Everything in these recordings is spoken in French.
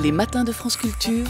Les matins de France Culture.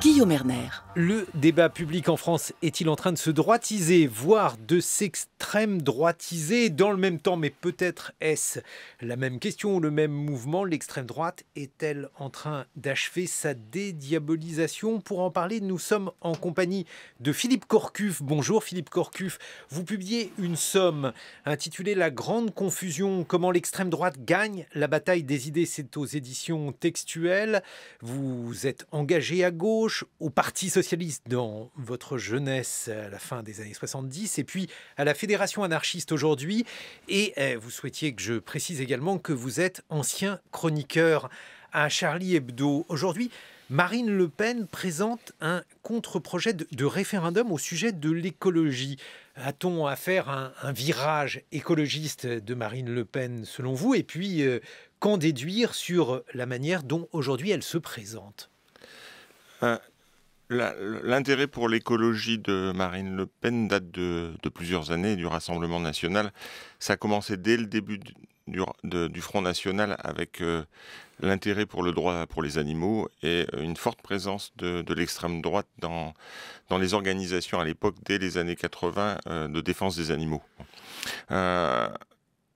Guillaume Erner. Le débat public en France est-il en train de se droitiser, voire de s'extrême droitiser dans le même temps, mais peut-être est-ce la même question, Ou le même mouvement L'extrême droite est-elle en train d'achever sa dédiabolisation Pour en parler, nous sommes en compagnie de Philippe Corcuff. Bonjour Philippe Corcuff. Vous publiez une somme intitulée La grande confusion, comment l'extrême droite gagne la bataille des idées. C'est aux éditions textuelles. Vous êtes engagé à gauche au Parti socialiste dans votre jeunesse à la fin des années 70, et puis à la Fédération anarchiste aujourd'hui. Et euh, vous souhaitiez que je précise également que vous êtes ancien chroniqueur à Charlie Hebdo. Aujourd'hui, Marine Le Pen présente un contre-projet de, référendum au sujet de l'écologie. A-t-on affaire à un, un, virage écologiste de Marine Le Pen selon vous Et puis, euh, qu'en déduire sur la manière dont aujourd'hui elle se présente euh, l'intérêt pour l'écologie de Marine Le Pen date de, plusieurs années du Rassemblement national. Ça a commencé dès le début du, du, Front national avec euh, l'intérêt pour le droit pour les animaux et euh, une forte présence de, l'extrême droite dans, dans les organisations à l'époque, dès les années 80, de défense des animaux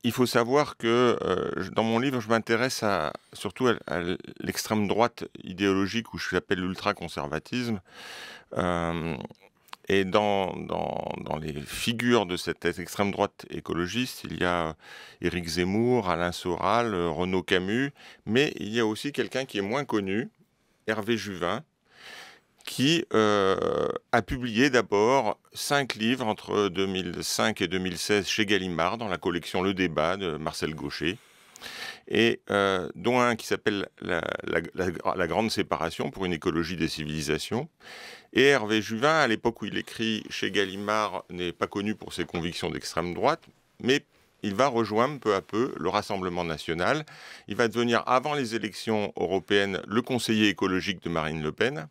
il faut savoir que euh, dans mon livre, je m'intéresse surtout à, l'extrême droite idéologique, où je l'appelle l'ultra-conservatisme. Euh, et dans, dans, les figures de cette extrême droite écologiste, il y a euh, Éric Zemmour, Alain Soral, Renaud Camus, mais il y a aussi quelqu'un qui est moins connu, Hervé Juvin, qui euh, a publié d'abord cinq livres entre 2005 et 2016 chez Gallimard dans la collection Le Débat de Marcel Gaucher, et euh, dont un qui s'appelle la, Grande Séparation pour une écologie des civilisations. Et Hervé Juvin, à l'époque où il écrit chez Gallimard, n'est pas connu pour ses convictions d'extrême droite, mais il va rejoindre peu à peu le Rassemblement national. Il va devenir, avant les élections européennes, le conseiller écologique de Marine Le Pen.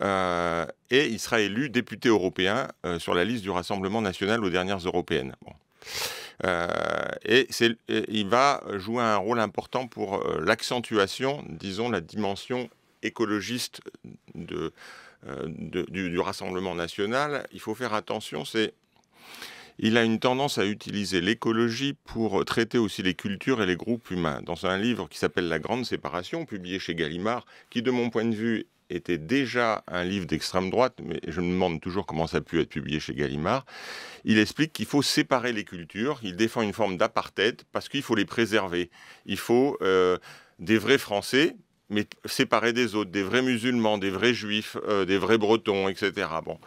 Euh, et il sera élu député européen euh, sur la liste du Rassemblement national aux dernières européennes. Euh, et, c'est, il va jouer un rôle important pour l'accentuation, disons, la dimension écologiste de, du, du, Rassemblement national. Il faut faire attention, c'est... Il a une tendance à utiliser l'écologie pour traiter aussi les cultures et les groupes humains. Dans un livre qui s'appelle La Grande Séparation, publié chez Gallimard, qui de mon point de vue était déjà un livre d'extrême droite, mais je me demande toujours comment ça a pu être publié chez Gallimard. Il explique qu'il faut séparer les cultures, il défend une forme d'apartheid parce qu'il faut les préserver. Il faut euh, des vrais Français, mais séparés des autres, des vrais musulmans, des vrais juifs, euh, des vrais bretons, etc. Bon.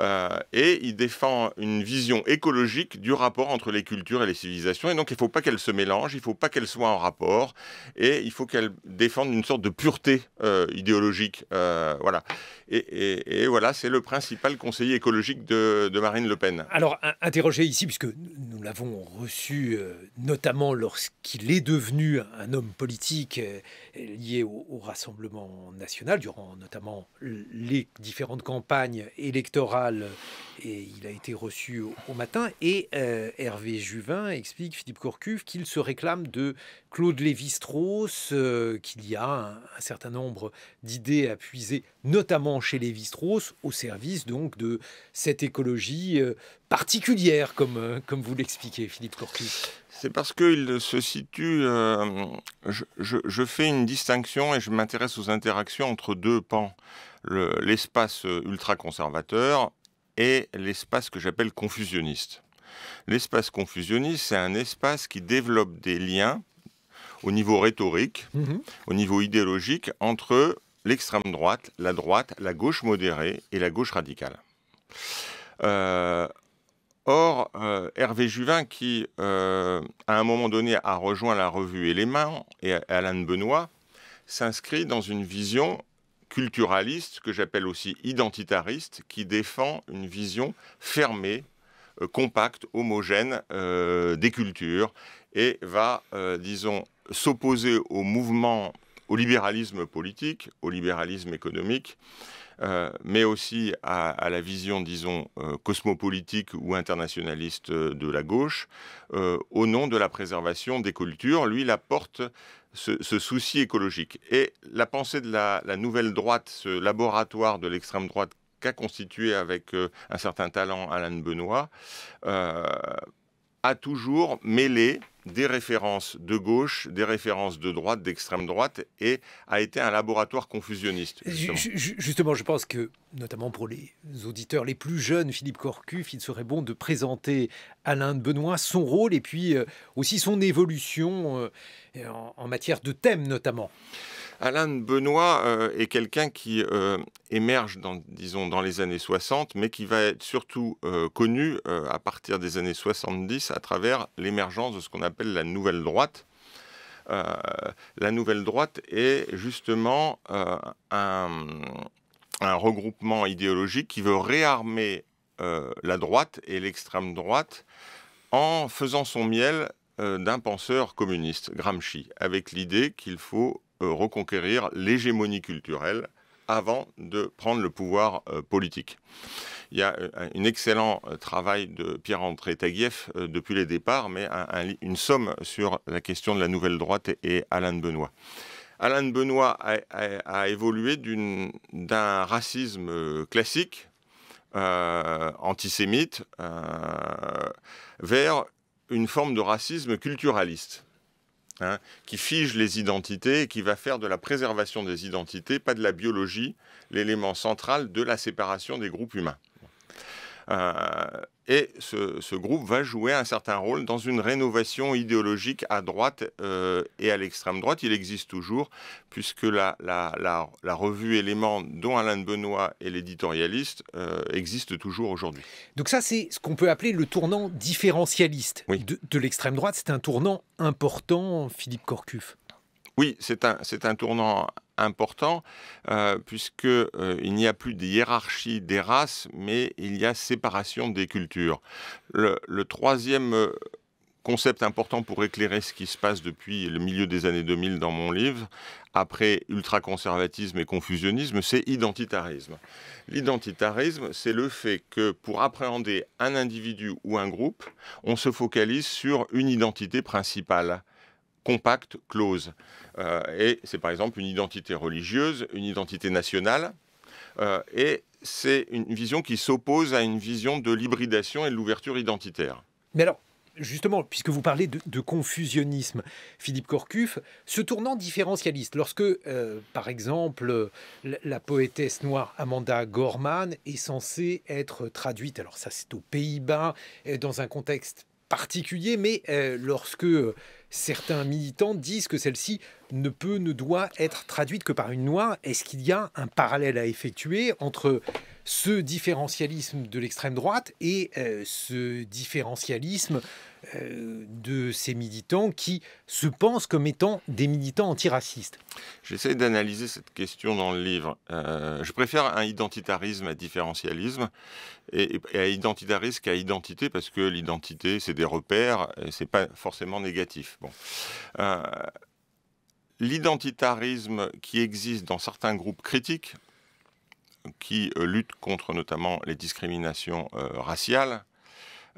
Euh, et il défend une vision écologique du rapport entre les cultures et les civilisations, et donc il ne faut pas qu'elles se mélangent, il ne faut pas qu'elles soient en rapport, et il faut qu'elles défendent une sorte de pureté euh, idéologique. voilà. Et, voilà, c'est le principal conseiller écologique de, de, Marine Le Pen. Alors, interroger ici, puisque nous l'avons reçu notamment lorsqu'il est devenu un homme politique lié au au, Rassemblement national, durant notamment les différentes campagnes électorales, et il a été reçu au, matin. Et euh, Hervé Juvin explique, Philippe Corcuve, qu'il se réclame de Claude Lévi-Strauss, euh, qu'il y a un, certain nombre d'idées à puiser, notamment chez Lévi-Strauss, au service donc de cette écologie euh, particulière, comme, comme vous l'expliquez, Philippe Corcuve. C'est parce qu'il se situe, euh, je, fais une distinction et je m'intéresse aux interactions entre deux pans, l'espace euh, ultra-conservateur et l'espace que j'appelle confusionniste. L'espace confusionniste, c'est un espace qui développe des liens au niveau rhétorique, mhm. au niveau idéologique, entre l'extrême droite, la droite, la gauche modérée et la gauche radicale. Euh, Or, euh, Hervé Juvin, qui euh, à un moment donné a rejoint la revue mains » et Alain Benoît, s'inscrit dans une vision culturaliste, que j'appelle aussi identitariste, qui défend une vision fermée, euh, compacte, homogène des cultures et va, disons, s'opposer au mouvement, au libéralisme politique, au libéralisme économique, euh, mais aussi à, la vision, disons, euh, cosmopolitique ou internationaliste euh, de la gauche, au nom de la préservation des cultures. Lui, il apporte ce, souci écologique. Et la pensée de la, nouvelle droite, ce laboratoire de l'extrême droite qu'a constitué avec un certain talent Alain Benoît, a toujours mêlé des références de gauche, des références de droite, d'extrême droite, et a été un laboratoire confusionniste. Justement. je pense que, notamment pour les auditeurs les plus jeunes, Philippe Corcuff, il serait bon de présenter Alain de Benoît, son rôle, et puis euh, aussi son évolution euh, en matière de thème notamment. Alain Benoît euh, est quelqu'un qui euh, émerge dans, disons, dans les années 60, mais qui va être surtout euh, connu à partir des années 70 à travers l'émergence de ce qu'on appelle la nouvelle droite. la nouvelle droite est justement un, regroupement idéologique qui veut réarmer la droite et l'extrême droite en faisant son miel d'un penseur communiste, Gramsci, avec l'idée qu'il faut euh, reconquérir l'hégémonie culturelle avant de prendre le pouvoir euh, politique. Il y a euh, un excellent travail de Pierre-André Taguieff depuis les départs, mais une somme sur la question de la nouvelle droite et, Alain Benoît. Alain Benoît a, évolué d'un racisme classique, antisémite, vers une forme de racisme culturaliste. Hein, qui fige les identités et qui va faire de la préservation des identités, pas de la biologie, l'élément central de la séparation des groupes humains. Euh, et ce, groupe va jouer un certain rôle dans une rénovation idéologique à droite euh, et à l'extrême droite. Il existe toujours, puisque la, la, la, revue Élément, dont Alain de Benoît est l'éditorialiste, euh, existe toujours aujourd'hui. Donc ça, c'est ce qu'on peut appeler le tournant différentialiste de, l'extrême droite. C'est un tournant important, Philippe Corcuff. Oui, c'est un, un, tournant important, euh, puisqu'il euh, il n'y a plus de hiérarchie des races, mais il y a séparation des cultures. Le, le troisième euh, concept important pour éclairer ce qui se passe depuis le milieu des années 2000 dans mon livre, après ultraconservatisme et confusionnisme, c'est identitarisme. L'identitarisme, c'est le fait que pour appréhender un individu ou un groupe, on se focalise sur une identité principale. Compact, close. Euh, et c'est par exemple une identité religieuse, une identité nationale. Euh, et c'est une vision qui s'oppose à une vision de l'hybridation et de l'ouverture identitaire. Mais alors, justement, puisque vous parlez de, confusionnisme, Philippe Corcuff, se tournant différentialiste, lorsque, euh, par exemple, la, poétesse noire Amanda Gorman est censée être traduite, alors ça c'est aux Pays-Bas, dans un contexte particulier, mais lorsque Certains militants disent que celle-ci ne peut, ne doit être traduite que par une loi. Est-ce qu'il y a un parallèle à effectuer entre ce différentialisme de l'extrême droite et euh, ce différentialisme euh, de ces militants qui se pensent comme étant des militants antiracistes J'essaie d'analyser cette question dans le livre. Euh, je préfère un identitarisme à différentialisme et, et à identitarisme qu'à identité parce que l'identité c'est des repères et c'est pas forcément négatif. Bon l'identitarisme qui existe dans certains groupes critiques, qui euh, luttent contre notamment les discriminations euh, raciales,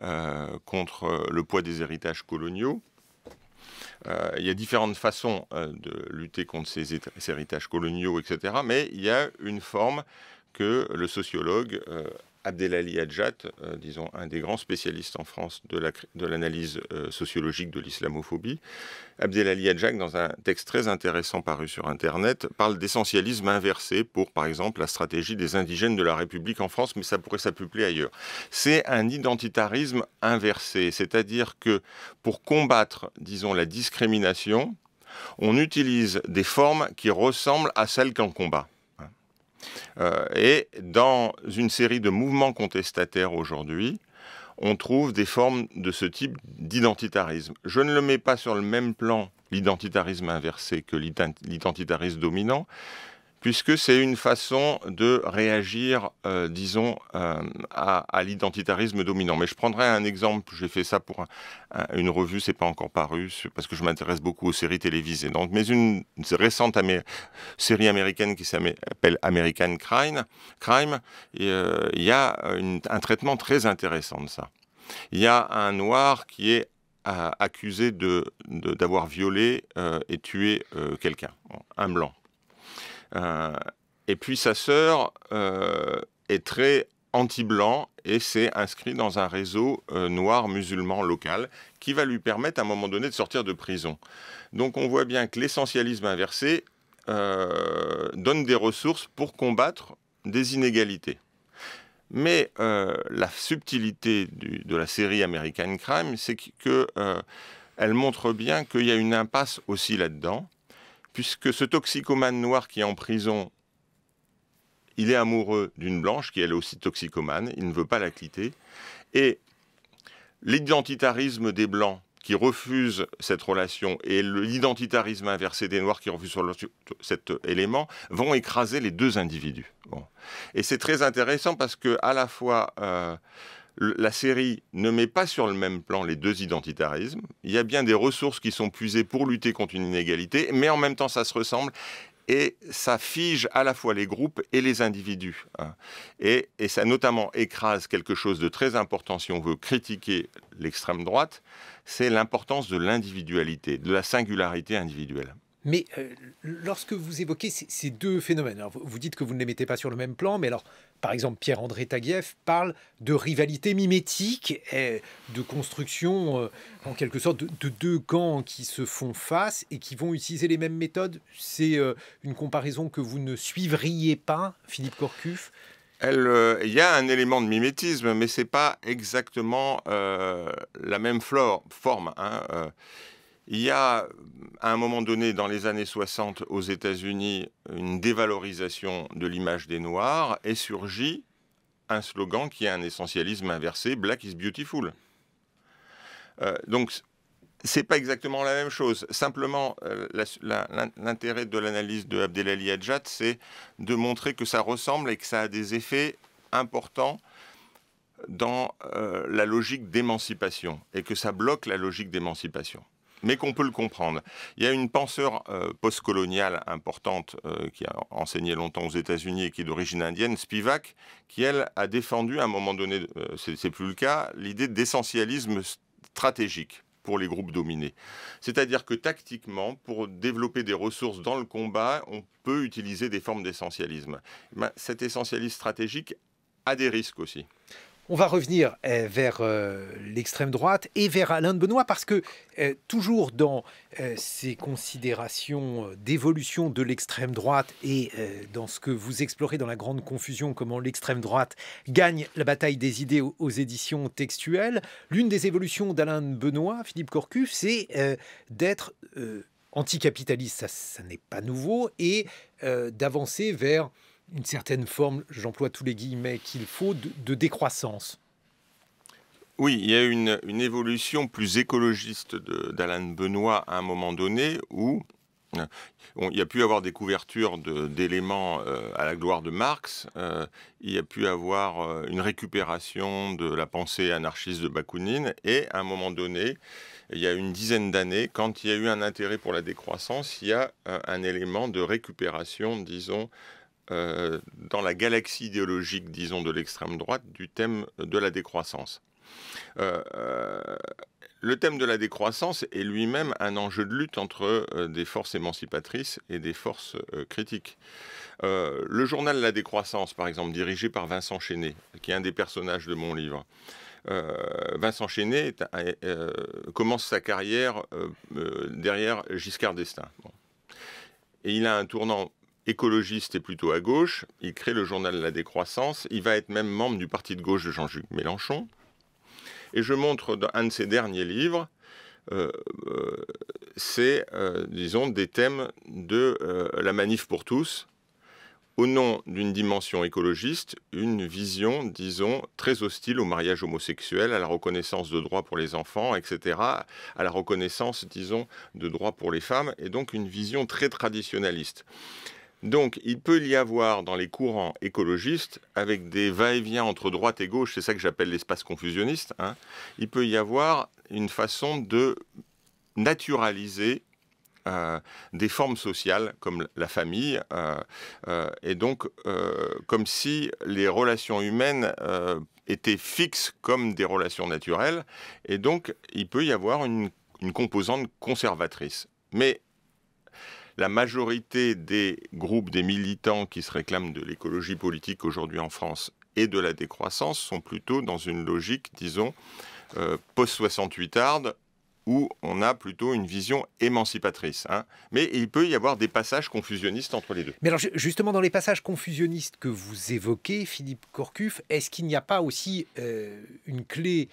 euh, contre le poids des héritages coloniaux. il y a différentes façons de lutter contre ces, ces, héritages coloniaux, etc. Mais il y a une forme que le sociologue Abdelali Adjat, euh, disons un des grands spécialistes en France de l'analyse euh, sociologique de l'islamophobie. Abdelali Adjat, dans un texte très intéressant paru sur Internet, parle d'essentialisme inversé pour, par exemple, la stratégie des indigènes de la République en France, mais ça pourrait s'appeler ailleurs. C'est un identitarisme inversé, c'est-à-dire que pour combattre, disons, la discrimination, on utilise des formes qui ressemblent à celles qu'on combat. Euh, et dans une série de mouvements contestataires aujourd'hui, on trouve des formes de ce type d'identitarisme. Je ne le mets pas sur le même plan, l'identitarisme inversé, que l'identitarisme dominant, puisque c'est une façon de réagir, euh, disons, euh, à, l'identitarisme dominant. Mais je prendrai un exemple, j'ai fait ça pour une revue, c'est pas encore paru, parce que je m'intéresse beaucoup aux séries télévisées. Donc, mais une, récente série américaine qui s'appelle American Crime, Crime euh, il y a un traitement très intéressant de ça. Il y a un noir qui est accusé d'avoir de, violé et tué quelqu'un, un blanc euh, et puis sa sœur euh, est très anti-blanc et s'est inscrit dans un réseau euh, noir musulman local qui va lui permettre à un moment donné de sortir de prison. Donc on voit bien que l'essentialisme inversé donne des ressources pour combattre des inégalités. Mais la subtilité de la série American Crime, c'est que elle montre bien qu'il y a une impasse aussi là-dedans puisque ce toxicomane noir qui est en prison, il est amoureux d'une blanche qui elle est aussi toxicomane, il ne veut pas la quitter, et l'identitarisme des blancs qui refuse cette relation et l'identitarisme inversé des Noirs qui refuse cet élément vont écraser les deux individus. Et c'est très intéressant parce que à la fois euh, la série ne met pas sur le même plan les deux identitarismes. Il y a bien des ressources qui sont puisées pour lutter contre une inégalité, mais en même temps, ça se ressemble et ça fige à la fois les groupes et les individus. Hein. Et, ça notamment écrase quelque chose de très important si on veut critiquer l'extrême droite, c'est l'importance de l'individualité, de la singularité individuelle. Mais euh, lorsque vous évoquez ces, deux phénomènes, vous, dites que vous ne les mettez pas sur le même plan, mais alors par exemple, Pierre-André Taguieff parle de rivalité mimétique, et de construction euh, en quelque sorte de, deux camps qui se font face et qui vont utiliser les mêmes méthodes. C'est euh, une comparaison que vous ne suivriez pas, Philippe Corcuff euh, il y a un élément de mimétisme, mais c'est pas exactement la même flore, forme. Hein, il y a à un moment donné, dans les années 60 aux États-Unis, une dévalorisation de l'image des Noirs et surgit un slogan qui a un essentialisme inversé, Black is beautiful. Euh, donc, c'est pas exactement la même chose. Simplement, euh, l'intérêt de l'analyse de Abdelali Hadjat, c'est de montrer que ça ressemble et que ça a des effets importants dans euh, la logique d'émancipation et que ça bloque la logique d'émancipation mais qu'on peut le comprendre. Il y a une penseur euh, postcoloniale importante euh, qui a enseigné longtemps aux États-Unis et qui est d'origine indienne, Spivak, qui elle a défendu à un moment donné, euh, ce c'est plus le cas, l'idée d'essentialisme stratégique pour les groupes dominés. C'est-à-dire que tactiquement, pour développer des ressources dans le combat, on peut utiliser des formes d'essentialisme. Eh ben, cet essentialisme stratégique a des risques aussi. On va revenir eh, vers euh, l'extrême droite et vers Alain de Benoît parce que eh, toujours dans eh, ces considérations euh, d'évolution de l'extrême droite et dans ce que vous explorez dans la grande confusion, comment l'extrême droite gagne la bataille des idées aux, éditions textuelles, l'une des évolutions d'Alain de Benoît, Philippe Corcu, c'est d'être euh, anticapitaliste, ça n'est pas nouveau, et d'avancer vers une certaine forme, j'emploie tous les guillemets qu'il faut, de, décroissance. Oui, il y a une, une évolution plus écologiste d'Alain Benoît à un moment donné où euh, il y a pu avoir des couvertures d'éléments euh, à la gloire de Marx, euh, il y a pu avoir une récupération de la pensée anarchiste de Bakounine, et à un moment donné, il y a une dizaine d'années, quand il y a eu un intérêt pour la décroissance, il y a un élément de récupération, disons, euh, dans la galaxie idéologique, disons, de l'extrême droite, du thème de la décroissance. Euh, euh, le thème de la décroissance est lui-même un enjeu de lutte entre des forces émancipatrices et des forces critiques. le journal La décroissance, par exemple, dirigé par Vincent Chénet, qui est un des personnages de mon livre, Vincent Chénet commence sa carrière derrière Giscard d'Estaing. Et il a un tournant écologiste et plutôt à gauche. Il crée le journal La Décroissance. Il va être même membre du parti de gauche de jean juc Mélenchon. Et je montre dans un de ses derniers livres, euh, euh, c'est, euh, disons, des thèmes de la manif pour tous, au nom d'une dimension écologiste, une vision, disons, très hostile au mariage homosexuel, à la reconnaissance de droits pour les enfants, etc., à la reconnaissance, disons, de droits pour les femmes, et donc une vision très traditionnaliste. Donc il peut y avoir dans les courants écologistes, avec des va-et-vient entre droite et gauche, c'est ça que j'appelle l'espace confusionniste, hein, il peut y avoir une façon de naturaliser euh, des formes sociales comme la famille, euh, euh, et donc comme si les relations humaines étaient fixes comme des relations naturelles, et donc il peut y avoir une, une composante conservatrice. Mais la majorité des groupes, des militants qui se réclament de l'écologie politique aujourd'hui en France et de la décroissance sont plutôt dans une logique, disons, euh, post-68arde, où on a plutôt une vision émancipatrice. Hein. Mais il peut y avoir des passages confusionnistes entre les deux. Mais alors justement, dans les passages confusionnistes que vous évoquez, Philippe Corcuff, est-ce qu'il n'y a pas aussi euh, une clé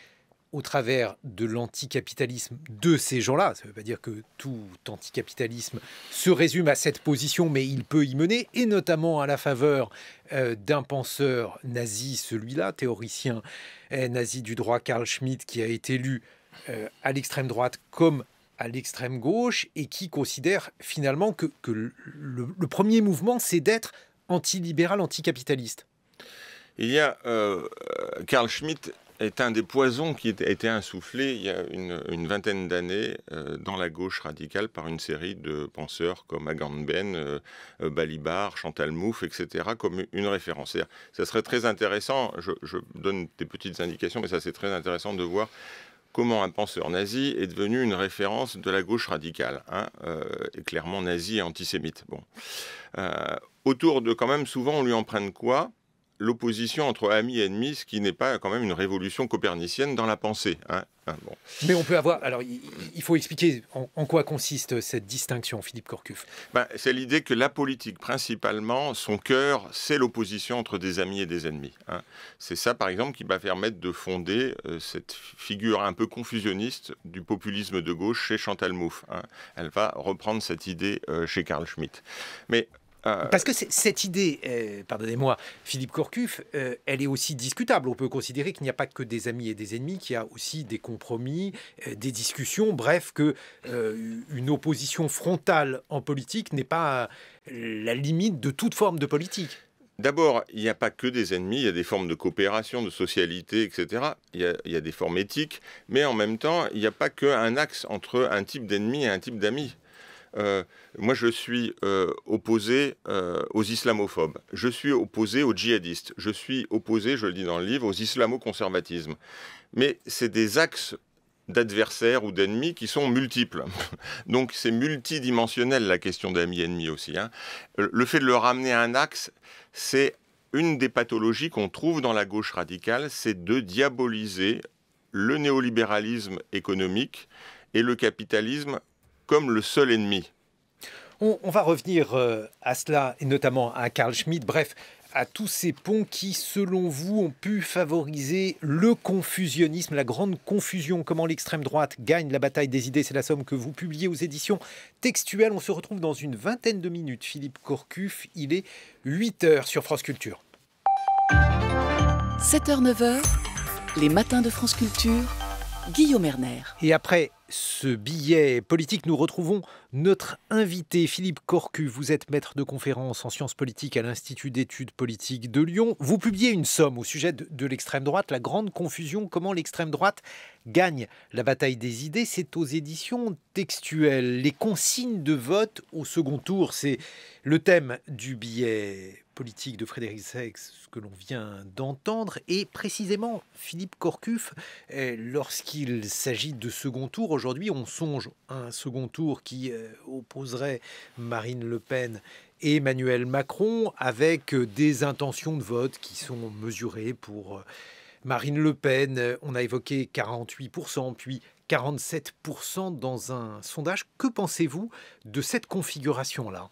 au travers de l'anticapitalisme de ces gens-là, ça ne veut pas dire que tout anticapitalisme se résume à cette position, mais il peut y mener, et notamment à la faveur euh, d'un penseur nazi, celui-là, théoricien eh, nazi du droit Karl Schmitt, qui a été lu euh, à l'extrême droite comme à l'extrême gauche, et qui considère finalement que, le, premier mouvement, c'est d'être antilibéral, anticapitaliste. Il y a euh, Karl Schmitt est un des poisons qui a été insoufflé il y a une, vingtaine d'années euh, dans la gauche radicale par une série de penseurs comme Agamben, euh, euh, Balibar, Chantal Mouffe, etc., comme une référence. Ça serait très intéressant, je, donne des petites indications, mais ça c'est très intéressant de voir comment un penseur nazi est devenu une référence de la gauche radicale, hein, clairement nazi et antisémite. Bon. autour de quand même, souvent on lui emprunte quoi l'opposition entre amis et ennemis, ce qui n'est pas quand même une révolution copernicienne dans la pensée. Hein. Hein, Mais on peut avoir. Alors, il faut expliquer en, quoi consiste cette distinction, Philippe Corcuff. Ben, c'est l'idée que la politique, principalement, son cœur, c'est l'opposition entre des amis et des ennemis. Hein. C'est ça, par exemple, qui va permettre de fonder euh, cette figure un peu confusionniste du populisme de gauche chez Chantal Mouffe. Elle va reprendre cette idée euh, chez Karl Schmitt. Mais euh, Parce que cette idée, euh, pardonnez-moi, Philippe Corcuff, euh, elle est aussi discutable. On peut considérer qu'il n'y a pas que des amis et des ennemis, qu'il y a aussi des compromis, des discussions. Bref, que une opposition frontale en politique n'est pas la limite de toute forme de politique. D'abord, il n'y a pas que des ennemis, il y a des formes de coopération, de socialité, etc. Il y a, il y a des formes éthiques, mais en même temps, il n'y a pas qu'un axe entre un type d'ennemi et un type d'ami. Euh, moi je suis euh, opposé euh, aux islamophobes, je suis opposé aux djihadistes, je suis opposé, je le dis dans le livre, aux islamo-conservatismes. Mais c'est des axes d'adversaires ou d'ennemis qui sont multiples. Donc c'est multidimensionnel la question d'amis-ennemis aussi. Hein. Le fait de le ramener à un axe, c'est une des pathologies qu'on trouve dans la gauche radicale, c'est de diaboliser le néolibéralisme économique et le capitalisme comme le seul ennemi. On, va revenir euh, à cela, et notamment à Karl Schmitt. Bref, à tous ces ponts qui, selon vous, ont pu favoriser le confusionnisme, la grande confusion, comment l'extrême droite gagne la bataille des idées. C'est la somme que vous publiez aux éditions textuelles. On se retrouve dans une vingtaine de minutes. Philippe Corcuff, il est 8h sur France Culture. 7h, 9h, les matins de France Culture, Guillaume Erner. Et après ce billet politique, nous retrouvons notre invité Philippe Corcu. Vous êtes maître de conférence en sciences politiques à l'Institut d'études politiques de Lyon. Vous publiez une somme au sujet de, l'extrême droite, la grande confusion, comment l'extrême droite gagne la bataille des idées. C'est aux éditions textuelles. Les consignes de vote au second tour, c'est le thème du billet politique de Frédéric Sex, ce que l'on vient d'entendre, et précisément Philippe Corcuff, euh, lorsqu'il s'agit de second tour, aujourd'hui on songe à un second tour qui euh, opposerait Marine Le Pen et Emmanuel Macron avec euh, des intentions de vote qui sont mesurées pour Marine Le Pen, on a évoqué 48%, puis 47% dans un sondage. Que pensez-vous de cette configuration-là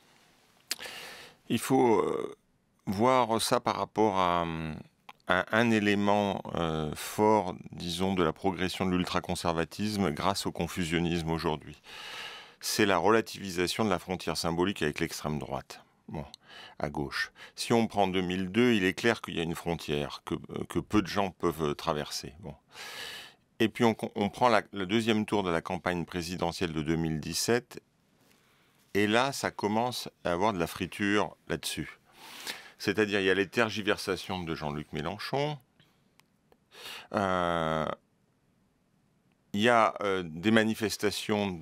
il faut voir ça par rapport à, un élément euh, fort, disons, de la progression de l'ultraconservatisme grâce au confusionnisme aujourd'hui. C'est la relativisation de la frontière symbolique avec l'extrême droite. Bon, à gauche. Si on prend 2002, il est clair qu'il y a une frontière que, peu de gens peuvent traverser. Bon. Et puis on, prend le deuxième tour de la campagne présidentielle de 2017, et là, ça commence à avoir de la friture là-dessus. C'est-à-dire, il y a les tergiversations de Jean-Luc Mélenchon. Euh, il y a euh, des manifestations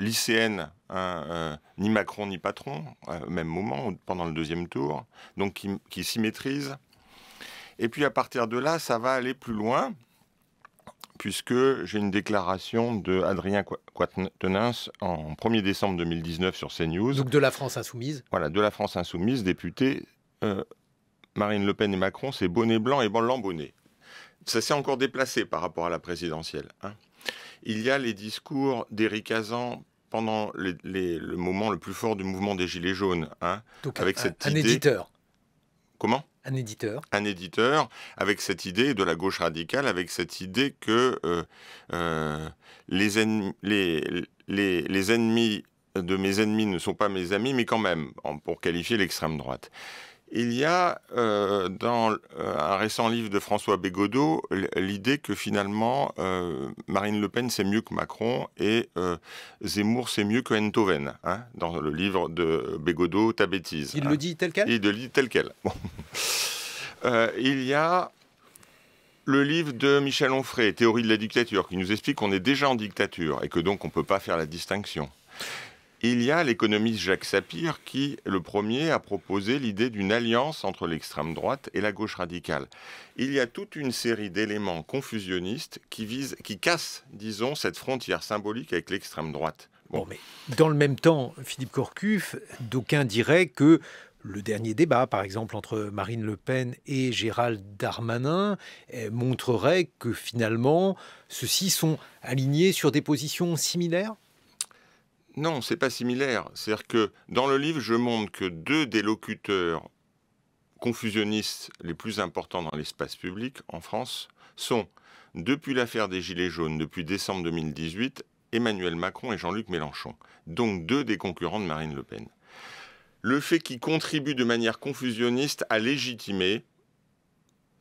lycéennes, hein, euh, ni Macron ni Patron, au même moment, pendant le deuxième tour, donc qui, s'y maîtrisent. Et puis à partir de là, ça va aller plus loin, puisque j'ai une déclaration de Adrien Quatennens en 1er décembre 2019 sur CNews. Donc de la France insoumise Voilà, de la France insoumise, député euh, Marine Le Pen et Macron, c'est bonnet blanc et bonnet. Ça s'est encore déplacé par rapport à la présidentielle. Hein. Il y a les discours d'Éric Azan pendant le moment le plus fort du mouvement des Gilets jaunes. Hein, avec un, éditeur. Comment un éditeur. Un éditeur, avec cette idée de la gauche radicale, avec cette idée que euh, euh, les ennemis de mes ennemis ne sont pas mes amis, mais quand même, pour qualifier l'extrême droite. Il y a euh, dans euh, un récent livre de François Bégodeau l'idée que finalement euh, Marine Le Pen c'est mieux que Macron et Zemmour c'est mieux que Enthoven, hein, dans le livre de Bégodeau, Ta bêtise. Il hein. le dit tel quel Il le dit tel quel. il y a le livre de Michel Onfray, Théorie de la dictature, qui nous explique qu'on est déjà en dictature et que donc on ne peut pas faire la distinction il y a l'économiste Jacques Sapir qui, le premier, a proposé l'idée d'une alliance entre l'extrême droite et la gauche radicale. Il y a toute une série d'éléments confusionnistes qui, qui cassent, disons, cette frontière symbolique avec l'extrême droite. Bon. mais dans le même temps, Philippe Corcuff, d'aucuns diraient que le dernier débat, par exemple, entre Marine Le Pen et Gérald Darmanin, eh, montrerait que finalement, ceux-ci sont alignés sur des positions similaires non, c'est pas similaire. C'est-à-dire que dans le livre, je montre que deux des locuteurs confusionnistes les plus importants dans l'espace public en France sont, depuis l'affaire des Gilets jaunes, depuis décembre 2018, Emmanuel Macron et Jean-Luc Mélenchon, donc deux des concurrents de Marine Le Pen. Le fait qu'ils contribuent de manière confusionniste à légitimer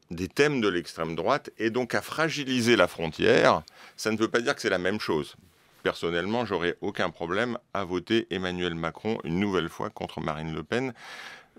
des thèmes de l'extrême droite et donc à fragiliser la frontière, ça ne veut pas dire que c'est la même chose personnellement, j'aurais aucun problème à voter Emmanuel Macron une nouvelle fois contre Marine Le Pen.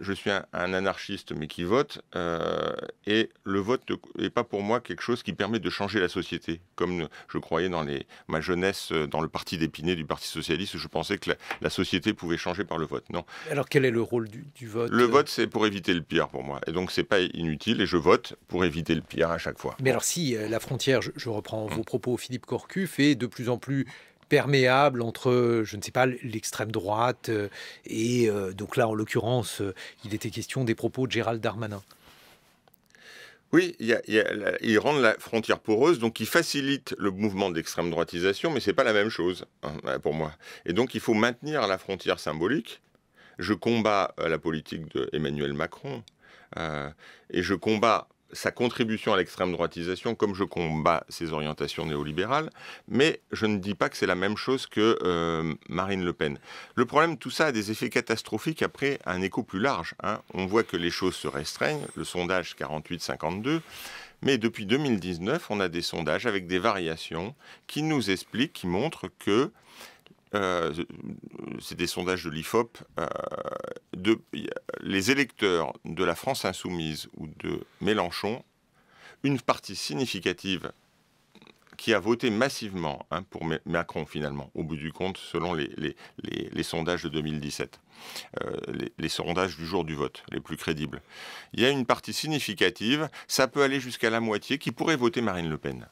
Je suis un, anarchiste, mais qui vote. Euh, et le vote n'est pas pour moi quelque chose qui permet de changer la société. Comme je croyais dans les, ma jeunesse, euh, dans le parti d'Épinay du Parti Socialiste, je pensais que la, société pouvait changer par le vote. Non. Alors quel est le rôle du, vote Le euh vote, c'est pour éviter le pire pour moi. Et donc, ce n'est pas inutile. Et je vote pour éviter le pire à chaque fois. Mais alors, si la frontière, je, reprends mmh. vos propos, Philippe Corcu fait de plus en plus perméable entre, je ne sais pas, l'extrême droite euh, et euh, donc là, en l'occurrence, euh, il était question des propos de Gérald Darmanin. Oui, il, y rendent la frontière poreuse, donc il facilite le mouvement dextrême droitisation, mais ce n'est pas la même chose hein, pour moi. Et donc il faut maintenir la frontière symbolique. Je combats la politique d'Emmanuel Macron et je combats sa contribution à l'extrême droitisation, comme je combats ses orientations néolibérales, mais je ne dis pas que c'est la même chose que euh, Marine Le Pen. Le problème, tout ça a des effets catastrophiques après un écho plus large. Hein. On voit que les choses se restreignent, le sondage 48-52, mais depuis 2019, on a des sondages avec des variations qui nous expliquent, qui montrent que euh, c'est des sondages de l'IFOP, euh, les électeurs de la France insoumise ou de Mélenchon, une partie significative qui a voté massivement hein, pour Macron finalement, au bout du compte, selon les, sondages de 2017, euh, les, sondages du jour du vote, les plus crédibles. Il y a une partie significative, ça peut aller jusqu'à la moitié, qui pourrait voter Marine Le Pen.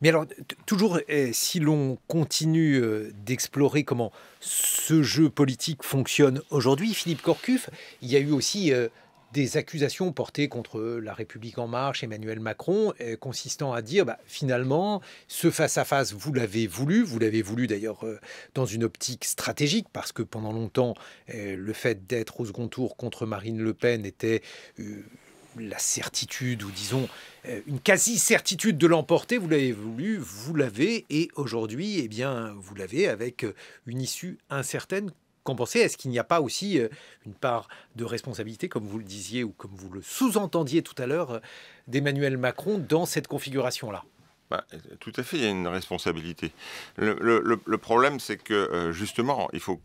Mais alors, toujours, eh, si l'on continue euh, d'explorer comment ce jeu politique fonctionne aujourd'hui, Philippe Corcuff, il y a eu aussi euh, des accusations portées contre la République en marche, Emmanuel Macron, eh, consistant à dire, bah, finalement, ce face-à-face, vous l'avez voulu, vous l'avez voulu d'ailleurs euh, dans une optique stratégique, parce que pendant longtemps, eh, le fait d'être au second tour contre Marine Le Pen était la certitude, ou disons, euh, une quasi-certitude de l'emporter. Vous l'avez voulu, vous l'avez, et aujourd'hui, eh bien, vous l'avez avec euh, une issue incertaine. Qu'en pensez Est-ce qu'il n'y a pas aussi euh, une part de responsabilité, comme vous le disiez ou comme vous le sous-entendiez tout à l'heure, d'Emmanuel Macron dans cette configuration-là bah, tout à fait, il y a une responsabilité. Le, problème, c'est que justement, il faut,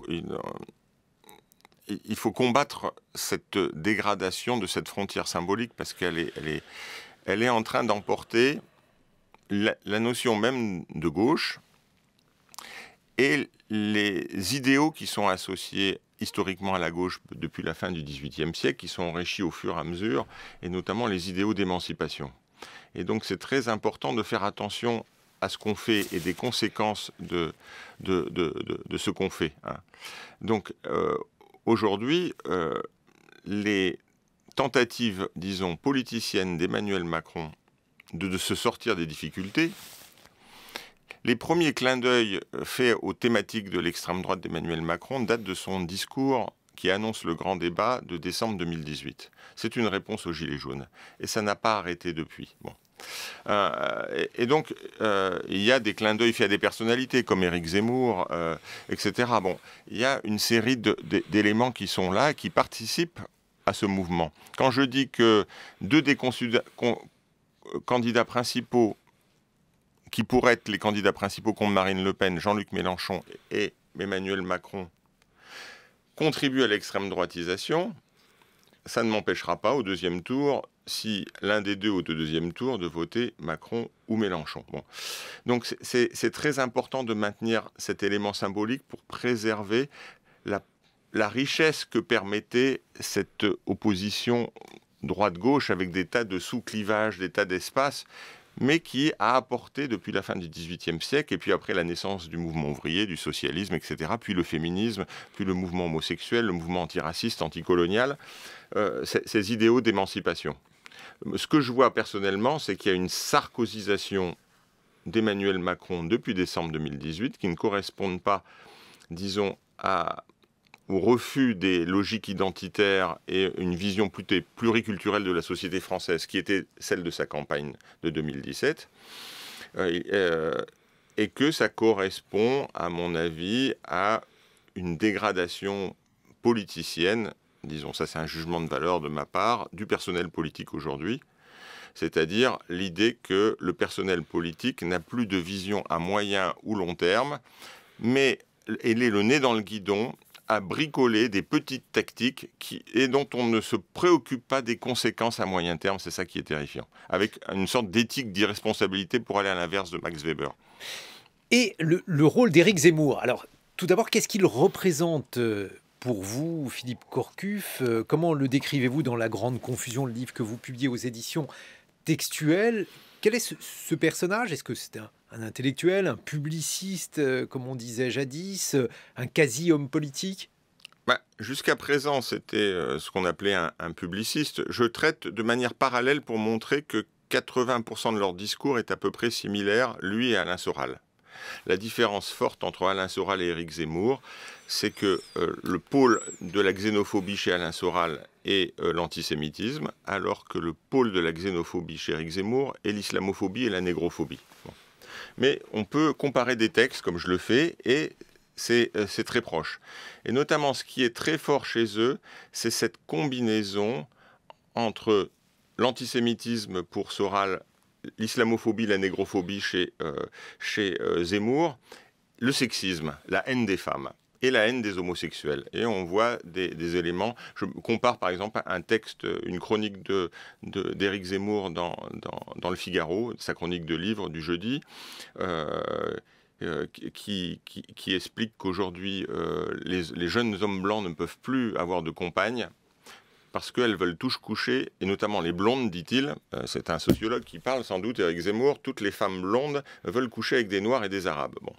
faut combattre cette dégradation de cette frontière symbolique parce qu'elle est, elle est, elle est en train d'emporter la, notion même de gauche et les idéaux qui sont associés historiquement à la gauche depuis la fin du XVIIIe siècle, qui sont enrichis au fur et à mesure, et notamment les idéaux d'émancipation. Et donc c'est très important de faire attention à ce qu'on fait et des conséquences de, de, ce qu'on fait. Hein. Donc euh, aujourd'hui, euh, les tentative, disons, politicienne d'Emmanuel Macron de, se sortir des difficultés, les premiers clins d'œil euh, faits aux thématiques de l'extrême droite d'Emmanuel Macron datent de son discours qui annonce le grand débat de décembre 2018. C'est une réponse aux Gilets jaunes. Et ça n'a pas arrêté depuis. Euh, et, donc, euh, il y a des clins d'œil faits à des personnalités comme Éric Zemmour, etc. Bon, il y a une série d'éléments qui sont là, qui participent à ce mouvement. Quand je dis que deux des candidats principaux qui pourraient être les candidats principaux contre Marine Le Pen, Jean-Luc Mélenchon et Emmanuel Macron, contribuent à l'extrême droitisation, ça ne m'empêchera pas au deuxième tour, si l'un des deux au deuxième tour, de voter Macron ou Mélenchon. Bon. Donc c'est très important de maintenir cet élément symbolique pour préserver la la richesse que permettait cette opposition droite-gauche avec des tas de sous-clivages, des tas d'espaces, mais qui a apporté depuis la fin du XVIIIe siècle, et puis après la naissance du mouvement ouvrier, du socialisme, etc., puis le féminisme, puis le mouvement homosexuel, le mouvement antiraciste, anticolonial, euh, ces, idéaux d'émancipation. Ce que je vois personnellement, c'est qu'il y a une sarcosisation d'Emmanuel Macron depuis décembre 2018 qui ne correspond pas, disons, à au refus des logiques identitaires et une vision plutôt pluriculturelle de la société française, qui était celle de sa campagne de 2017, euh, euh, et que ça correspond, à mon avis, à une dégradation politicienne, disons ça c'est un jugement de valeur de ma part, du personnel politique aujourd'hui, c'est-à-dire l'idée que le personnel politique n'a plus de vision à moyen ou long terme, mais elle est le nez dans le guidon à bricoler des petites tactiques qui, et dont on ne se préoccupe pas des conséquences à moyen terme. C'est ça qui est terrifiant. Avec une sorte d'éthique d'irresponsabilité pour aller à l'inverse de Max Weber. Et le, rôle d'Éric Zemmour. Alors, tout d'abord, qu'est-ce qu'il représente euh, pour vous, Philippe Corcuff euh, Comment le décrivez-vous dans la grande confusion, le livre que vous publiez aux éditions textuelles Quel est ce personnage Est-ce que c'est un un intellectuel, un publiciste, euh, comme on disait jadis, euh, un quasi-homme politique bah, Jusqu'à présent, c'était euh, ce qu'on appelait un, publiciste. Je traite de manière parallèle pour montrer que 80% de leur discours est à peu près similaire, lui et Alain Soral. La différence forte entre Alain Soral et Éric Zemmour, c'est que le pôle de la xénophobie chez Alain Soral est l'antisémitisme, alors que le pôle de la xénophobie chez Éric Zemmour est l'islamophobie et la négrophobie mais on peut comparer des textes comme je le fais et euh, c'est très proche. Et notamment, ce qui est très fort chez eux, c'est cette combinaison entre l'antisémitisme pour Soral, l'islamophobie, la négrophobie chez, euh, euh, Zemmour, le sexisme, la haine des femmes et la haine des homosexuels. Et on voit des, éléments. Je compare par exemple un texte, une chronique d'Éric de, d'Éric Zemmour dans, Le Figaro, sa chronique de livre du jeudi. Euh, euh, qui, explique qu'aujourd'hui euh, les, jeunes hommes blancs ne peuvent plus avoir de compagne parce qu'elles veulent tous coucher, et notamment les blondes, dit-il. c'est un sociologue qui parle sans doute, Éric Zemmour. Toutes les femmes blondes veulent coucher avec des noirs et des arabes. Bon.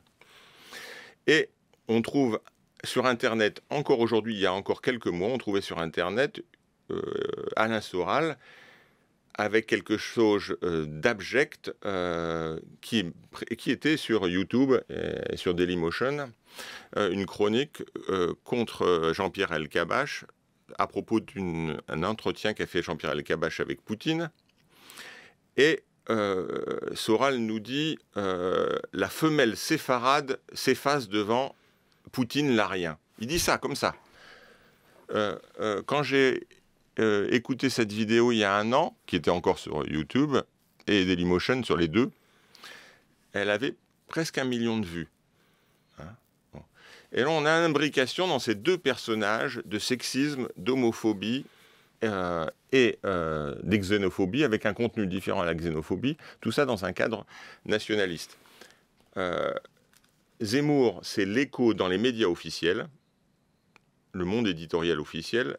Et on trouve sur Internet, encore aujourd'hui, il y a encore quelques mois, on trouvait sur Internet euh, Alain Soral avec quelque chose euh, d'abject euh, qui, était sur YouTube et sur Dailymotion, une chronique contre Jean-Pierre El El-Kabach à propos d'un entretien qu'a fait Jean-Pierre El El-Kabach avec Poutine. Et Soral nous dit la femelle séfarade s'efface devant Poutine l'a rien. Il dit ça comme ça. Euh, euh, quand j'ai euh, écouté cette vidéo il y a un an, qui était encore sur YouTube, et Dailymotion sur les deux, elle avait presque un million de vues. Hein, et là, on a une imbrication dans ces deux personnages de sexisme, d'homophobie et d'exénophobie, avec un contenu différent à la xénophobie, tout ça dans un cadre nationaliste. Zemmour, c'est l'écho dans les médias officiels, le monde éditorial officiel.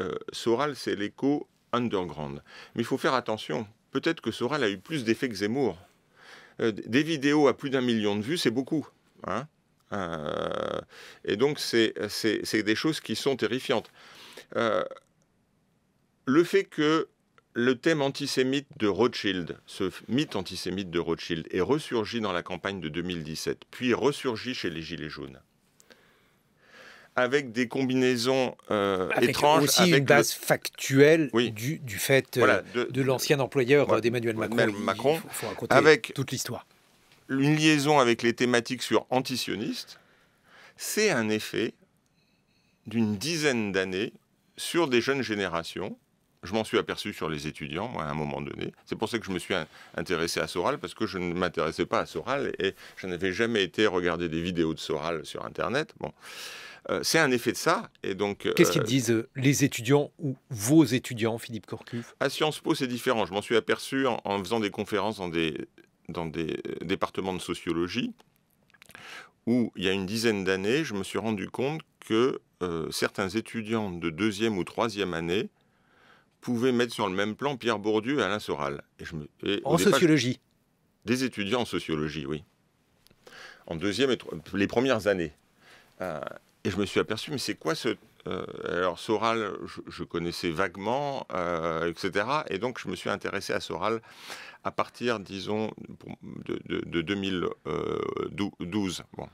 Euh, Soral, c'est l'écho underground. Mais il faut faire attention. Peut-être que Soral a eu plus d'effet que Zemmour. Euh, des vidéos à plus d'un million de vues, c'est beaucoup. Hein euh, et donc, c'est des choses qui sont terrifiantes. le fait que le thème antisémite de Rothschild, ce mythe antisémite de Rothschild, est ressurgi dans la campagne de 2017, puis ressurgi chez les Gilets jaunes. Avec des combinaisons étranges... Euh, étranges. aussi une base factuelle du, fait euh, de, l'ancien employeur d'Emmanuel Macron. avec toute l'histoire. Une liaison avec les thématiques sur antisionistes, c'est un effet d'une dizaine d'années sur des jeunes générations je m'en suis aperçu sur les étudiants, à un moment donné. C'est pour ça que je me suis intéressé à Soral, parce que je ne m'intéressais pas à Soral et je n'avais jamais été regarder des vidéos de Soral sur Internet. Bon. Euh, c'est un effet de ça. Et donc, euh, Qu'est-ce qu'ils disent euh, les étudiants ou vos étudiants, Philippe Corcuff À Sciences Po, c'est différent. Je m'en suis aperçu en, faisant des conférences dans des, dans des départements de sociologie, où il y a une dizaine d'années, je me suis rendu compte que certains étudiants de deuxième ou troisième année pouvait mettre sur le même plan Pierre Bourdieu et Alain Soral. Et je en sociologie Des étudiants en sociologie, oui. En deuxième et les premières années. Euh, et je me suis aperçu, mais c'est quoi ce. Euh, alors, Soral, je, connaissais vaguement, euh, etc. Et donc, je me suis intéressé à Soral à partir, disons, de, de 2012. Bon.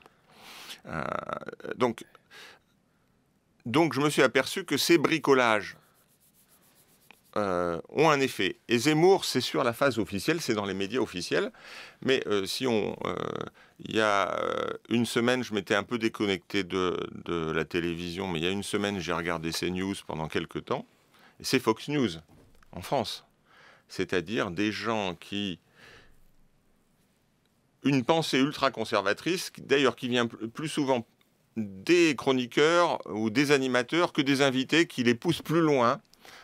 donc, donc, je me suis aperçu que ces bricolages euh, ont un effet. Et Zemmour, c'est sur la phase officielle, c'est dans les médias officiels. Mais euh, si on. Euh, il y a une semaine, je m'étais un peu déconnecté de, la télévision, mais il y a une semaine, j'ai regardé ces news pendant quelques temps. Et c'est Fox News, en France. C'est-à-dire des gens qui. Une pensée ultra-conservatrice, d'ailleurs qui vient plus souvent des chroniqueurs ou des animateurs que des invités qui les poussent plus loin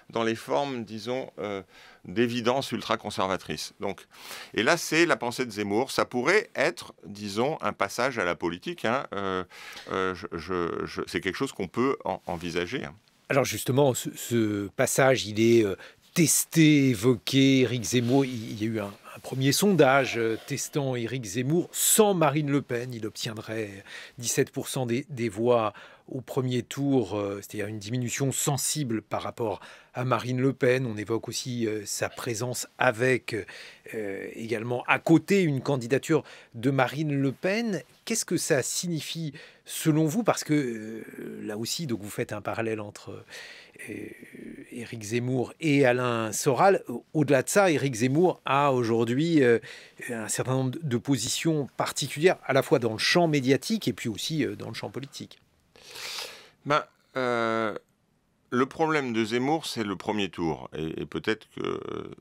dans les formes, disons, euh, d'évidence ultra-conservatrice. Donc, et là, c'est la pensée de Zemmour. Ça pourrait être, disons, un passage à la politique. Hein. Euh, euh, je, c'est quelque chose qu'on peut envisager. Hein. Alors justement, ce, passage, il est testé, évoqué. Éric Zemmour, il, y a eu un, premier sondage testant Éric Zemmour sans Marine Le Pen. Il obtiendrait 17% des, des voix au premier tour, euh, c'est-à-dire une diminution sensible par rapport à Marine Le Pen. On évoque aussi euh, sa présence avec euh, également à côté une candidature de Marine Le Pen. Qu'est-ce que ça signifie selon vous Parce que là aussi, donc vous faites un parallèle entre Éric Zemmour et Alain Soral. Au-delà de ça, Éric Zemmour a aujourd'hui un certain nombre de positions particulières, à la fois dans le champ médiatique et puis aussi dans le champ politique ben, euh, Le problème de Zemmour, c'est le premier tour. Et, et peut-être que euh,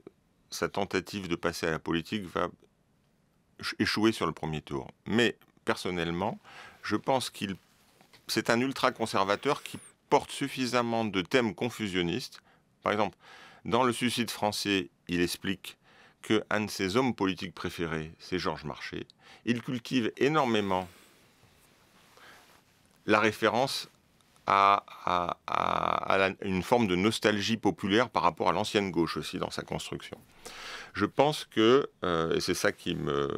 sa tentative de passer à la politique va échouer sur le premier tour. Mais personnellement, je pense qu'il c'est un ultra-conservateur qui porte suffisamment de thèmes confusionnistes. Par exemple, dans Le suicide français, il explique que de ses hommes politiques préférés, c'est Georges Marchais. Il cultive énormément la référence à, une forme de nostalgie populaire par rapport à l'ancienne gauche aussi dans sa construction. Je pense que, euh, et c'est ça qui me.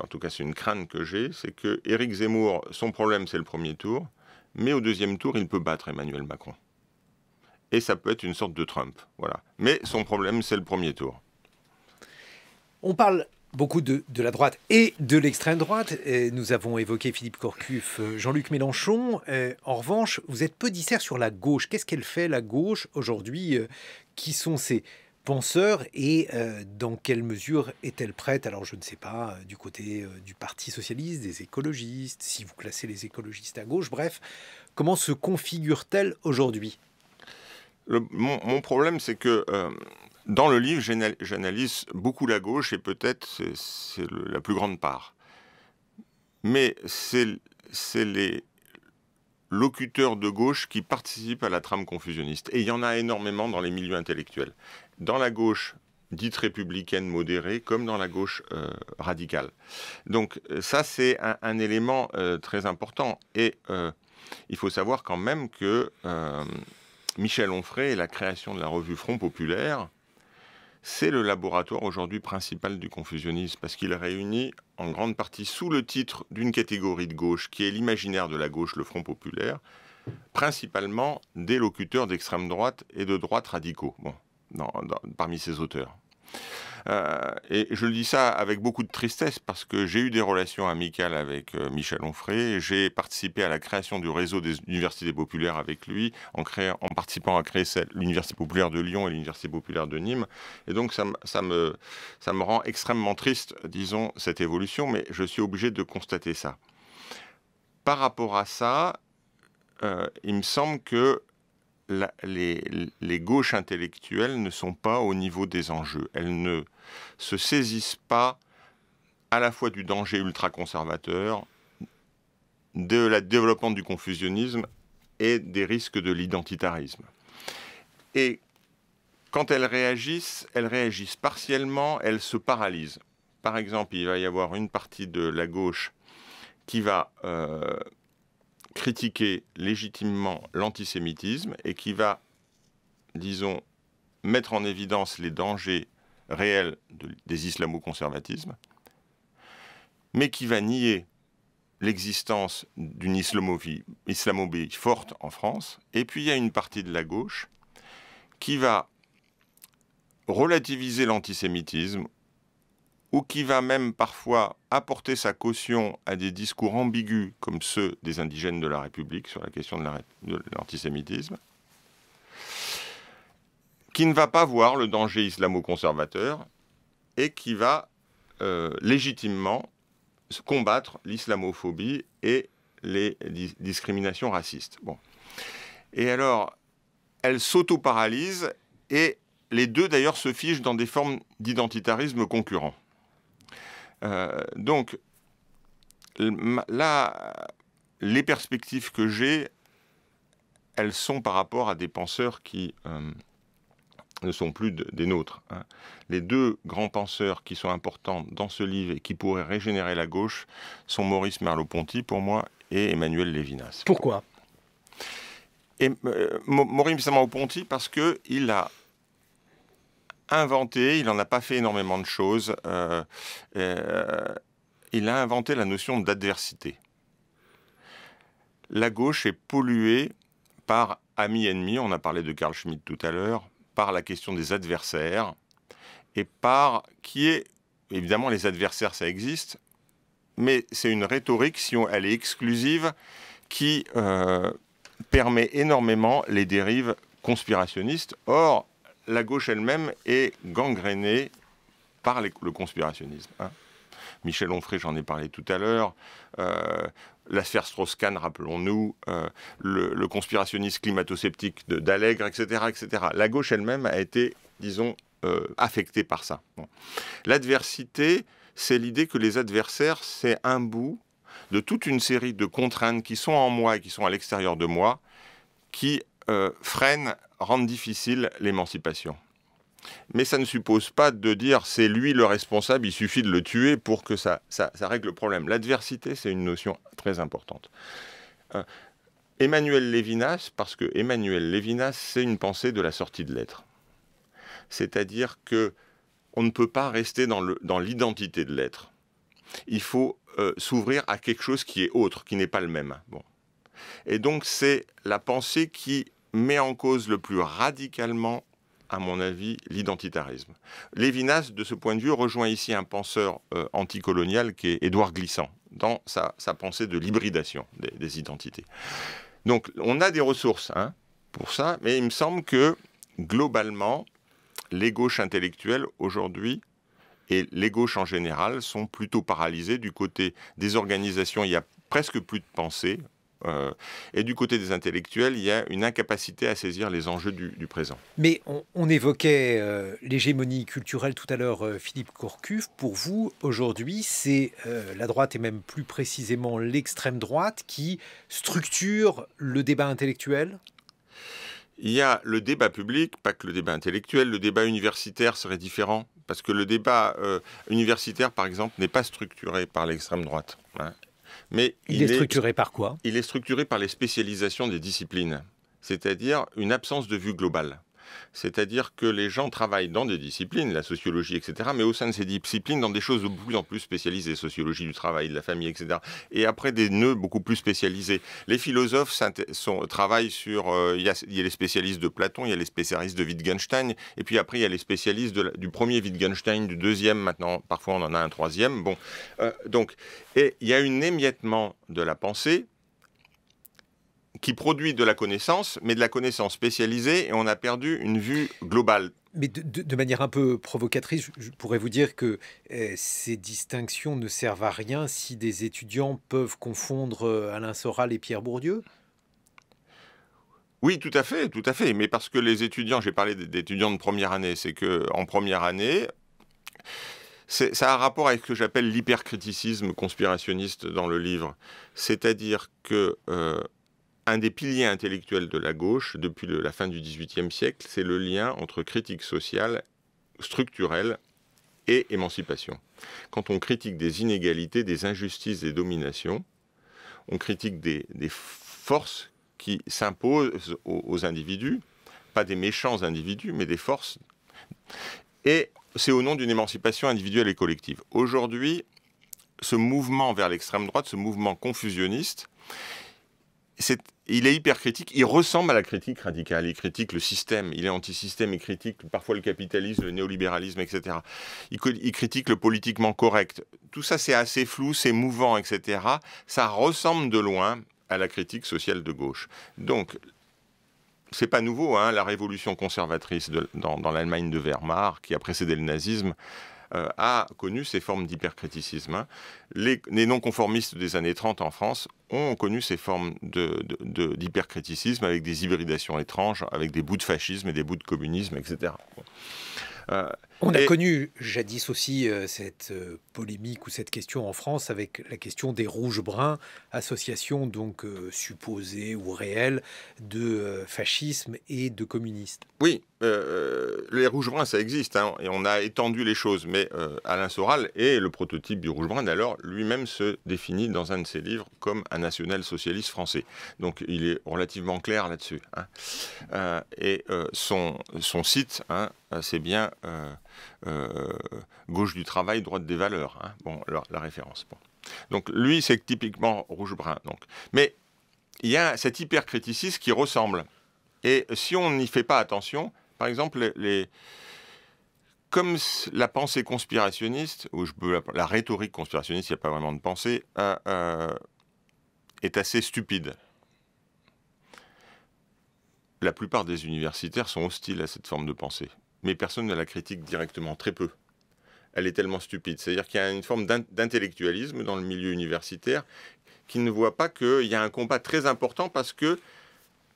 En tout cas, c'est une crainte que j'ai, c'est que Éric Zemmour, son problème, c'est le premier tour, mais au deuxième tour, il peut battre Emmanuel Macron. Et ça peut être une sorte de Trump. Voilà. Mais son problème, c'est le premier tour. On parle beaucoup de, de, la droite et de l'extrême droite. nous avons évoqué Philippe Corcuff, euh, Jean-Luc Mélenchon. Euh, en revanche, vous êtes peu dissert sur la gauche. Qu'est-ce qu'elle fait, la gauche, aujourd'hui euh, Qui sont ses penseurs et dans quelle mesure est-elle prête Alors, je ne sais pas, du côté du Parti socialiste, des écologistes, si vous classez les écologistes à gauche, bref, comment se configure-t-elle aujourd'hui mon, mon, problème, c'est que dans le livre, j'analyse beaucoup la gauche et peut-être c'est la plus grande part. Mais c'est les locuteurs de gauche qui participent à la trame confusionniste. Et il y en a énormément dans les milieux intellectuels. Dans la gauche dite républicaine modérée, comme dans la gauche euh, radicale. Donc euh, ça, c'est un, élément euh, très important. Et il faut savoir quand même que Michel Onfray et la création de la revue Front Populaire, c'est le laboratoire aujourd'hui principal du confusionnisme parce qu'il réunit en grande partie sous le titre d'une catégorie de gauche qui est l'imaginaire de la gauche, le Front populaire, principalement des locuteurs d'extrême droite et de droite radicaux, bon, parmi ses auteurs. Euh, et je le dis ça avec beaucoup de tristesse parce que j'ai eu des relations amicales avec euh, Michel Onfray. J'ai participé à la création du réseau des universités populaires avec lui en, créant, en participant à créer l'université populaire de Lyon et l'université populaire de Nîmes. Et donc ça, ça, me, ça me rend extrêmement triste, disons, cette évolution, mais je suis obligé de constater ça. Par rapport à ça, euh, il me semble que les, gauches intellectuelles ne sont pas au niveau des enjeux. Elles ne se saisissent pas à la fois du danger ultra-conservateur, de la développement du confusionnisme et des risques de l'identitarisme. Et quand elles réagissent, elles réagissent partiellement, elles se paralysent. Par exemple, il va y avoir une partie de la gauche qui va euh, critiquer légitimement l'antisémitisme et qui va, disons, mettre en évidence les dangers réels des islamo-conservatismes, mais qui va nier l'existence d'une islamophobie, islamophobie forte en France. Et puis il y a une partie de la gauche qui va relativiser l'antisémitisme ou qui va même parfois apporter sa caution à des discours ambigus comme ceux des indigènes de la République sur la question de l'antisémitisme, qui ne va pas voir le danger islamo-conservateur et qui va euh, légitimement combattre l'islamophobie et les discriminations racistes. Bon. Et alors, elle s'auto-paralyse et les deux d'ailleurs se figent dans des formes d'identitarisme concurrents. Euh, donc, là, les perspectives que j'ai, elles sont par rapport à des penseurs qui euh, ne sont plus des nôtres. Hein. Les deux grands penseurs qui sont importants dans ce livre et qui pourraient régénérer la gauche sont Maurice Merleau-Ponty pour moi et Emmanuel Lévinas. Pourquoi euh, Maurice Merleau-Ponty parce que a inventé, il n'en a pas fait énormément de choses, euh, euh, il a inventé la notion d'adversité. La gauche est polluée par ami-ennemi, on a parlé de Carl Schmitt tout à l'heure, par la question des adversaires et par qui est, évidemment les adversaires ça existe, mais c'est une rhétorique, si on, elle est exclusive, qui euh, permet énormément les dérives conspirationnistes. Or, la gauche elle-même est gangrénée par le conspirationnisme. Hein. Michel Onfray, j'en ai parlé tout à l'heure. Euh, la sphère Strauss-Kahn, rappelons-nous, euh, le, conspirationnisme conspirationniste climato-sceptique d'Allègre, etc., etc. La gauche elle-même a été, disons, euh, affectée par ça. L'adversité, c'est l'idée que les adversaires, c'est un bout de toute une série de contraintes qui sont en moi et qui sont à l'extérieur de moi, qui freinent rendent difficile l'émancipation. Mais ça ne suppose pas de dire c'est lui le responsable, il suffit de le tuer pour que ça, ça, règle le problème. L'adversité, c'est une notion très importante. Euh, Emmanuel Lévinas, parce que Emmanuel Lévinas, c'est une pensée de la sortie de l'être. C'est-à-dire que on ne peut pas rester dans l'identité dans de l'être. Il faut euh, s'ouvrir à quelque chose qui est autre, qui n'est pas le même. Bon. Et donc c'est la pensée qui met en cause le plus radicalement à mon avis, l'identitarisme. Lévinas, de ce point de vue, rejoint ici un penseur euh, anticolonial qui est Édouard Glissant, dans sa, pensée de l'hybridation des, identités. Donc, on a des ressources hein, pour ça, mais il me semble que, globalement, les gauches intellectuelles, aujourd'hui, et les gauches en général, sont plutôt paralysées du côté des organisations. Il y a presque plus de pensée, euh, et du côté des intellectuels, il y a une incapacité à saisir les enjeux du, présent. Mais on, évoquait euh, l'hégémonie culturelle tout à l'heure, euh, Philippe Corcuff. Pour vous, aujourd'hui, c'est la droite et même plus précisément l'extrême droite qui structure le débat intellectuel il y a le débat public, pas que le débat intellectuel, le débat universitaire serait différent, parce que le débat universitaire, par exemple, n'est pas structuré par l'extrême droite. Hein. Mais il, est structuré par quoi Il est structuré par les spécialisations des disciplines, c'est-à-dire une absence de vue globale. C'est-à-dire que les gens travaillent dans des disciplines, la sociologie, etc., mais au sein de ces disciplines, dans des choses de plus en plus spécialisées, sociologie du travail, de la famille, etc. Et après, des nœuds beaucoup plus spécialisés. Les philosophes sont, travaillent sur... Euh, il, y a, les spécialistes de Platon, il y a les spécialistes de Wittgenstein, et puis après, il y a les spécialistes du premier Wittgenstein, du deuxième maintenant, parfois on en a un troisième. Bon, euh, donc, et il y a un émiettement de la pensée qui produit de la connaissance, mais de la connaissance spécialisée, et on a perdu une vue globale. Mais de, manière un peu provocatrice, je, pourrais vous dire que eh, ces distinctions ne servent à rien si des étudiants peuvent confondre euh, Alain Soral et Pierre Bourdieu oui, tout à fait, tout à fait. Mais parce que les étudiants, j'ai parlé d'étudiants de première année, c'est que en première année, ça a un rapport avec ce que j'appelle l'hypercriticisme conspirationniste dans le livre. C'est-à-dire que euh, un des piliers intellectuels de la gauche depuis la fin du XVIIIe siècle, c'est le lien entre critique sociale, structurelle et émancipation. Quand on critique des inégalités, des injustices, des dominations, on critique des, forces qui s'imposent aux individus, pas des méchants individus, mais des forces. Et c'est au nom d'une émancipation individuelle et collective. Aujourd'hui, ce mouvement vers l'extrême droite, ce mouvement confusionniste, c'est il est hyper critique, il ressemble à la critique radicale, il critique le système, il est antisystème, et critique parfois le capitalisme, le néolibéralisme, etc. Il, critique le politiquement correct. Tout ça, c'est assez flou, c'est mouvant, etc. Ça ressemble de loin à la critique sociale de gauche. Donc, c'est pas nouveau, hein, la révolution conservatrice dans, dans l'Allemagne de Weimar, qui a précédé le nazisme, euh, a connu ces formes d'hypercriticisme. Hein. Les, les non-conformistes des années 30 en France ont connu ces formes d'hypercriticisme de, avec des hybridations étranges, avec des bouts de fascisme et des bouts de communisme, etc. On a connu jadis aussi euh, cette euh, polémique ou cette question en France avec la question des rouges-bruns, association donc euh, supposée ou réelle de fascisme et de communistes. Oui, les rouges-bruns ça existe hein, et on a étendu les choses, mais Alain Soral est le prototype du rouge-brun d'ailleurs, lui-même se définit dans un de ses livres comme un national-socialiste français. Donc il est relativement clair là-dessus. Hein. et son, son site, hein, c'est bien... Euh, gauche du travail, droite des valeurs. Hein. Bon, alors, la référence. Donc lui, c'est typiquement rouge-brun. Donc. Mais il y a cet hypercriticisme qui ressemble. Et si on n'y fait pas attention, par exemple, les, comme la pensée conspirationniste, ou je peux la, rhétorique conspirationniste, il n'y a pas vraiment de pensée, euh, euh, est assez stupide. La plupart des universitaires sont hostiles à cette forme de pensée mais personne ne la critique directement, très peu. Elle est tellement stupide. C'est-à-dire qu'il y a une forme d'intellectualisme dans le milieu universitaire qui ne voit pas qu'il y a un combat très important parce que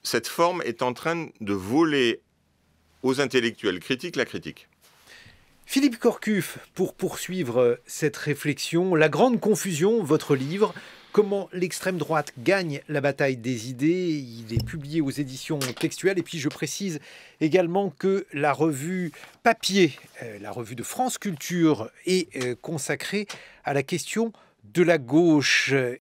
cette forme est en train de voler aux intellectuels critiques la critique. Philippe Corcuff, pour poursuivre euh, cette réflexion, La grande confusion, votre livre, Comment l'extrême droite gagne la bataille des idées. Il est publié aux éditions textuelles. Et puis je précise également que la revue Papier, euh, la revue de France Culture, est euh, consacrée à la question de la gauche